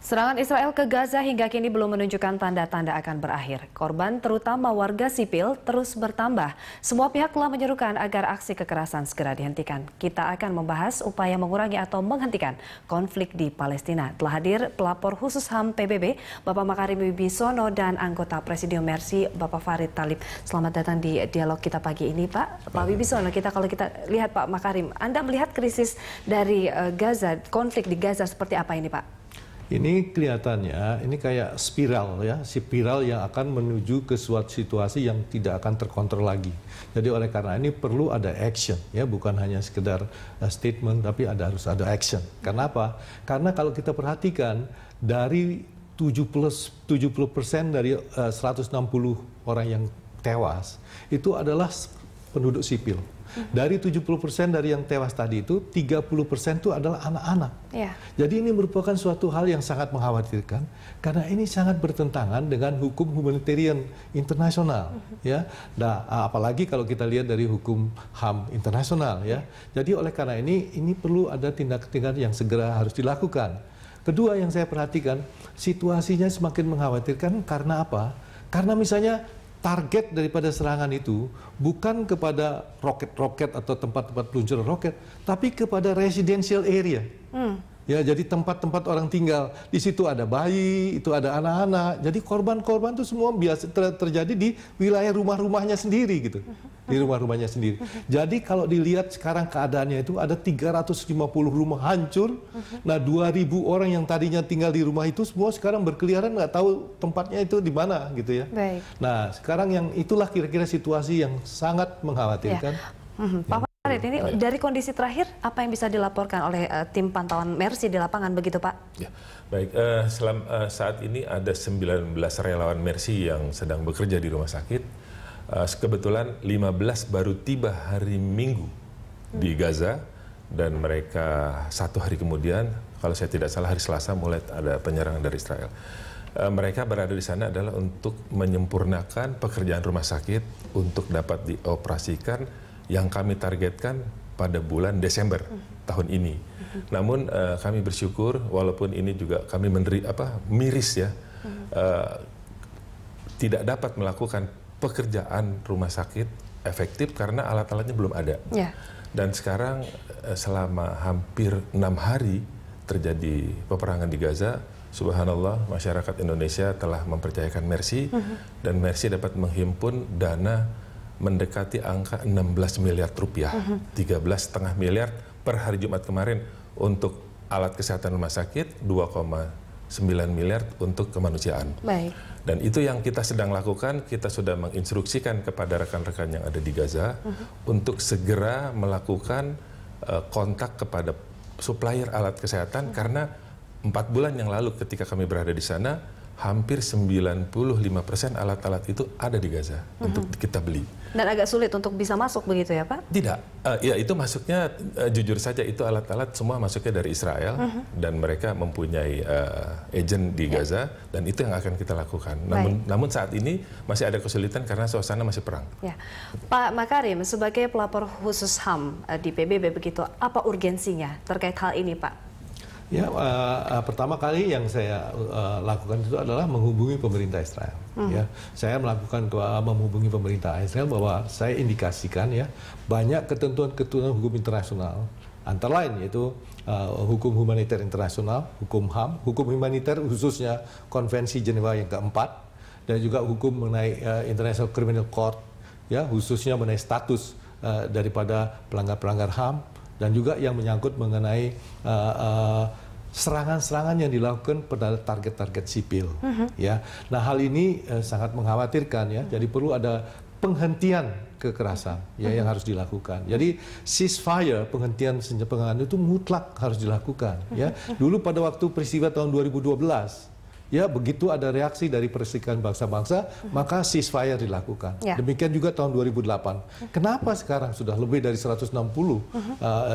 Serangan Israel ke Gaza hingga kini belum menunjukkan tanda-tanda akan berakhir. Korban, terutama warga sipil, terus bertambah. Semua pihak telah menyerukan agar aksi kekerasan segera dihentikan. Kita akan membahas upaya mengurangi atau menghentikan konflik di Palestina. Telah hadir pelapor khusus HAM PBB, Bapak Makarim Wibisono dan anggota Presidium Mercy, Bapak Farid Talib. Selamat datang di dialog kita pagi ini, Pak. Pak Wibisono, kita kalau kita lihat Pak Makarim, Anda melihat krisis dari eh, Gaza, konflik di Gaza seperti apa ini, Pak? Ini kelihatannya ini kayak spiral ya, spiral yang akan menuju ke suatu situasi yang tidak akan terkontrol lagi. Jadi oleh karena ini perlu ada action ya, bukan hanya sekedar eh, statement tapi ada harus ada action. Kenapa? Karena kalau kita perhatikan dari 70 persen dari eh, uh, 160 orang yang tewas itu adalah penduduk sipil. Dari 70% dari yang tewas tadi itu, 30% itu adalah anak-anak. Ya. Jadi ini merupakan suatu hal yang sangat mengkhawatirkan karena ini sangat bertentangan dengan hukum humanitarian internasional, ya. Nah, apalagi kalau kita lihat dari hukum HAM internasional, ya. Jadi oleh karena ini ini perlu ada tindak-tindakan yang segera harus dilakukan. Kedua yang saya perhatikan, situasinya semakin mengkhawatirkan karena apa? Karena misalnya target daripada serangan itu bukan kepada roket-roket atau tempat-tempat peluncuran roket, tapi kepada residential area. Hmm. Ya, jadi tempat-tempat orang tinggal. Di situ ada bayi, itu ada anak-anak. Jadi korban-korban itu semua biasa ter terjadi di wilayah rumah-rumahnya sendiri gitu. Di rumah-rumahnya sendiri. Jadi kalau dilihat sekarang keadaannya itu ada 350 rumah hancur. Nah, 2000 orang yang tadinya tinggal di rumah itu semua sekarang berkeliaran nggak tahu tempatnya itu di mana gitu ya. Baik. Nah, sekarang yang itulah kira-kira situasi yang sangat mengkhawatirkan. Ya. Mm -hmm. Farid, ini ya. dari kondisi terakhir apa yang bisa dilaporkan oleh uh, tim pantauan Mercy di lapangan begitu Pak? Ya, baik. Uh, selam, uh, saat ini ada 19 relawan Mercy yang sedang bekerja di rumah sakit. Uh, kebetulan 15 baru tiba hari Minggu di hmm. Gaza dan mereka satu hari kemudian, kalau saya tidak salah hari Selasa mulai ada penyerangan dari Israel mereka berada di sana adalah untuk menyempurnakan pekerjaan rumah sakit untuk dapat dioperasikan yang kami targetkan pada bulan Desember tahun ini. Namun uh, kami bersyukur walaupun ini juga kami menderi, apa miris ya uh, tidak dapat melakukan pekerjaan rumah sakit efektif karena alat-alatnya belum ada. Yeah. Dan sekarang eh, selama hampir enam hari terjadi peperangan di Gaza, Subhanallah, masyarakat Indonesia telah mempercayakan Mercy, mm -hmm. dan Mercy dapat menghimpun dana mendekati angka 16 miliar rupiah, mhm. tiga belas setengah miliar per hari Jumat kemarin untuk alat kesehatan rumah sakit, 2,9 miliar untuk kemanusiaan. Baik. Dan itu yang kita sedang lakukan, kita sudah menginstruksikan kepada rekan-rekan yang ada di Gaza uh mhm. -huh. untuk segera melakukan uh, kontak kepada supplier alat kesehatan uh mhm. -huh. karena empat bulan yang lalu ketika kami berada di sana hampir 95% alat-alat itu ada di Gaza mm-hmm. untuk kita beli. Dan agak sulit untuk bisa masuk begitu ya Pak? Tidak, uh, ya itu masuknya uh, jujur saja itu alat-alat semua masuknya dari Israel mm-hmm. dan mereka mempunyai uh, agent di ya. Gaza dan itu yang akan kita lakukan. Namun, namun saat ini masih ada kesulitan karena suasana masih perang. Ya. Pak Makarim sebagai pelapor khusus HAM di PBB begitu, apa urgensinya terkait hal ini Pak? Ya, uh, uh, pertama kali yang saya uh, lakukan itu adalah menghubungi pemerintah Israel. Hmm. Ya, saya melakukan uh, menghubungi pemerintah Israel bahwa saya indikasikan ya banyak ketentuan-ketentuan hukum internasional, antara lain yaitu uh, hukum humaniter internasional, hukum HAM, hukum humaniter khususnya Konvensi Jenewa yang keempat, dan juga hukum mengenai uh, International Criminal Court, ya khususnya mengenai status uh, daripada pelanggar-pelanggar HAM dan juga yang menyangkut mengenai uh, uh, serangan-serangan yang dilakukan pada target-target sipil uh mm-hmm. -huh. ya. Nah, hal ini uh, sangat mengkhawatirkan ya. Uh -huh. Jadi perlu ada penghentian kekerasan uh -huh. ya yang mm-hmm. harus dilakukan. Jadi ceasefire penghentian senjata itu mutlak harus dilakukan ya. Mm-hmm. Dulu pada waktu peristiwa tahun 2012 ya begitu ada reaksi dari persikan bangsa-bangsa, hmm. maka ceasefire dilakukan. yeah. Demikian juga tahun 2008. Kenapa sekarang sudah lebih dari 160 hmm. uh,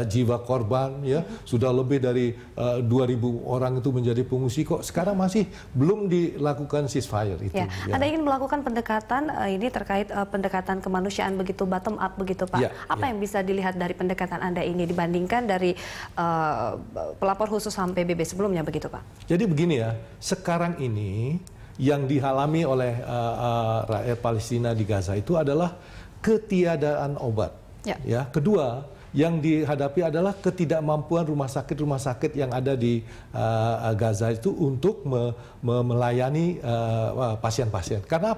jiwa korban, ya hmm. sudah lebih dari uh, 2.000 orang itu menjadi pengungsi kok sekarang masih belum dilakukan ceasefire itu. Ya. Ya. Anda ingin melakukan pendekatan uh, ini terkait uh, pendekatan kemanusiaan begitu bottom up begitu Pak. yeah. Apa yeah. yang bisa dilihat dari pendekatan Anda ini dibandingkan dari uh, pelapor khusus HAM PBB sebelumnya begitu Pak? Jadi begini ya, sekarang perang ini yang dihalami oleh uh, uh, rakyat Palestina di Gaza itu adalah ketiadaan obat. Ya. ya. Kedua, yang dihadapi adalah ketidakmampuan rumah sakit rumah sakit yang ada di uh, Gaza itu untuk me, me, melayani pasien-pasien. Uh, Karena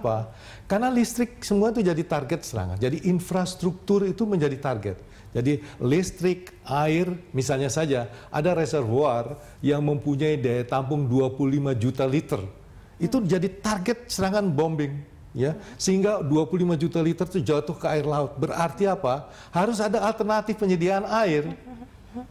Karena listrik semua itu jadi target serangan. Jadi infrastruktur itu menjadi target. Jadi listrik, air, misalnya saja ada reservoir yang mempunyai daya tampung 25 juta liter. Itu hmm. jadi target serangan bombing ya sehingga 25 juta liter itu jatuh ke air laut berarti apa harus ada alternatif penyediaan air hmm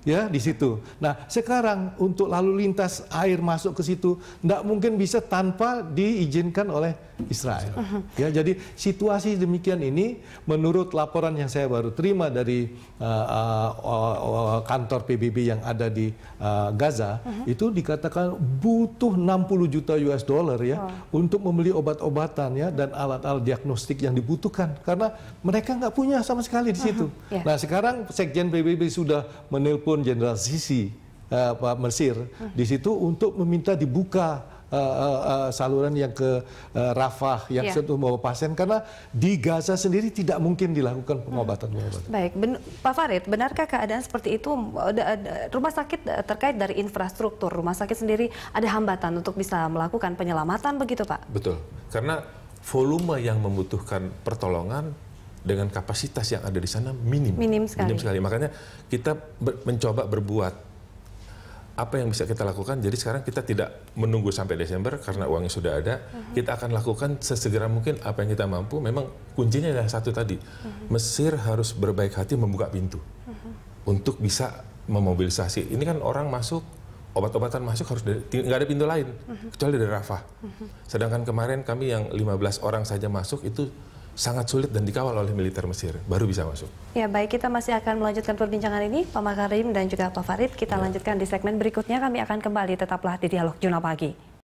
ya di situ. Nah sekarang untuk lalu lintas air masuk ke situ tidak mungkin bisa tanpa diizinkan oleh Israel. Uh-huh. Ya jadi situasi demikian ini menurut laporan yang saya baru terima dari uh, uh, uh, kantor PBB yang ada di uh, Gaza uh-huh. itu dikatakan butuh 60 juta US dollar ya oh. untuk membeli obat-obatan ya dan alat-alat diagnostik yang dibutuhkan karena mereka nggak punya sama sekali di situ. Uh-huh. Yeah. Nah sekarang Sekjen PBB sudah menilai menelpon Jenderal Sisi uh, Pak Mesir di situ untuk meminta dibuka Uh, uh, saluran yang ke uh, Rafah yang yeah. Ya. membawa pasien karena di Gaza sendiri tidak mungkin dilakukan pengobatan hmm. pengobatan. Baik, ben Pak Farid, benarkah keadaan seperti itu? Rumah sakit terkait dari infrastruktur rumah sakit sendiri ada hambatan untuk bisa melakukan penyelamatan begitu Pak? Betul, karena volume yang membutuhkan pertolongan dengan kapasitas yang ada di sana minim. Minim sekali. Minim sekali. Makanya kita ber, mencoba berbuat apa yang bisa kita lakukan. Jadi sekarang kita tidak menunggu sampai Desember karena uangnya sudah ada. Uh mhm. -huh. Kita akan lakukan sesegera mungkin apa yang kita mampu. Memang kuncinya adalah satu tadi. Uh mhm. -huh. Mesir harus berbaik hati membuka pintu uh mhm. -huh. untuk bisa memobilisasi. Ini kan orang masuk obat-obatan masuk harus tidak nggak ada pintu lain uh -huh. kecuali dari Rafah. Uh -huh. Sedangkan kemarin kami yang 15 orang saja masuk itu sangat sulit dan dikawal oleh militer Mesir baru bisa masuk. Ya baik kita masih akan melanjutkan perbincangan ini Pak Makarim dan juga Pak Farid kita ya. lanjutkan di segmen berikutnya kami akan kembali tetaplah di dialog Juna Pagi.